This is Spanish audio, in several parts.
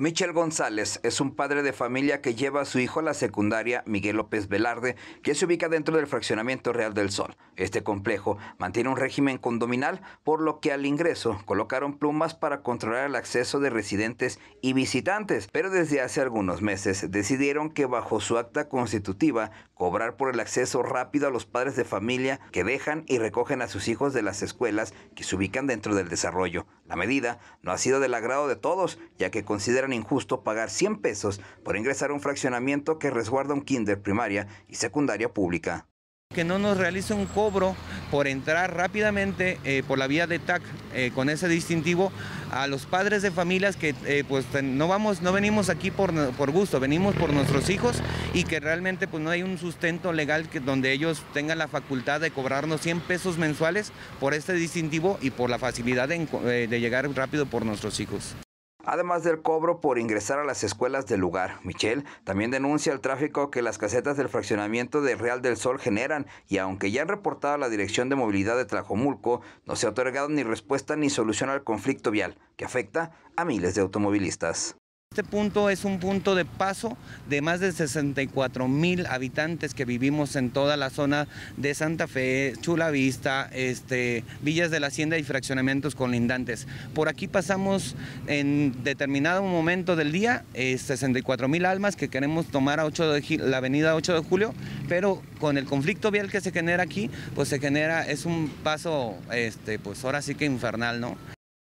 Michel González es un padre de familia que lleva a su hijo a la secundaria Miguel López Velarde, que se ubica dentro del fraccionamiento Real del Sol. Este complejo mantiene un régimen condominal, por lo que al ingreso colocaron plumas para controlar el acceso de residentes y visitantes, pero desde hace algunos meses decidieron que bajo su acta constitutiva cobrar por el acceso rápido a los padres de familia que dejan y recogen a sus hijos de las escuelas que se ubican dentro del desarrollo. La medida no ha sido del agrado de todos, ya que consideran injusto pagar 100 pesos por ingresar a un fraccionamiento que resguarda un kinder primaria y secundaria pública. Que no nos realice un cobro por entrar rápidamente eh, por la vía de TAC eh, con ese distintivo a los padres de familias que eh, pues no vamos, no venimos aquí por, por, gusto, venimos por nuestros hijos y que realmente pues no hay un sustento legal que, donde ellos tengan la facultad de cobrarnos 100 pesos mensuales por este distintivo y por la facilidad de llegar rápido por nuestros hijos. Además del cobro por ingresar a las escuelas del lugar, Michelle también denuncia el tráfico que las casetas del fraccionamiento de Real del Sol generan y aunque ya han reportado a la Dirección de Movilidad de Tlajomulco, no se ha otorgado ni respuesta ni solución al conflicto vial que afecta a miles de automovilistas. Este punto es un punto de paso de más de 64 mil habitantes que vivimos en toda la zona de Santa Fe, Chula Vista, este, Villas de la Hacienda y fraccionamientos colindantes. Por aquí pasamos en determinado momento del día 64 eh, mil almas que queremos tomar a la avenida 8 de julio, pero con el conflicto vial que se genera aquí, pues se genera, es un paso, este, pues ahora sí que infernal, ¿no?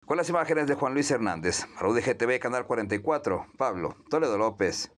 Con las imágenes de Juan Luis Hernández, para UDGTV, Canal 44, Pablo Toledo López.